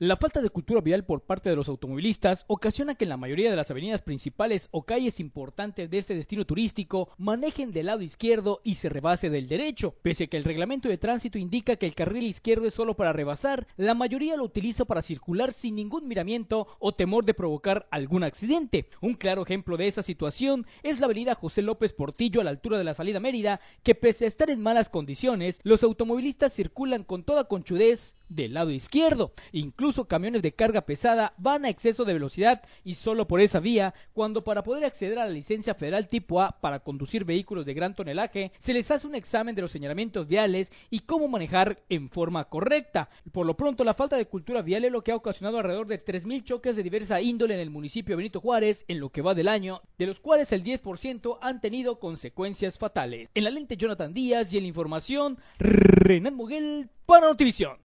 La falta de cultura vial por parte de los automovilistas ocasiona que en la mayoría de las avenidas principales o calles importantes de este destino turístico manejen del lado izquierdo y se rebase del derecho. Pese a que el reglamento de tránsito indica que el carril izquierdo es solo para rebasar, la mayoría lo utiliza para circular sin ningún miramiento o temor de provocar algún accidente. Un claro ejemplo de esa situación es la avenida José López Portillo a la altura de la salida Mérida, que pese a estar en malas condiciones, los automovilistas circulan con toda conchudez del lado izquierdo. Incluso camiones de carga pesada van a exceso de velocidad y solo por esa vía, cuando para poder acceder a la licencia federal tipo A para conducir vehículos de gran tonelaje, se les hace un examen de los señalamientos viales y cómo manejar en forma correcta. Por lo pronto, la falta de cultura vial es lo que ha ocasionado alrededor de 3.000 choques de diversa índole en el municipio de Benito Juárez en lo que va del año, de los cuales el 10% han tenido consecuencias fatales. En la lente Jonathan Díaz y en la información, Renan Muguel para Notivisión.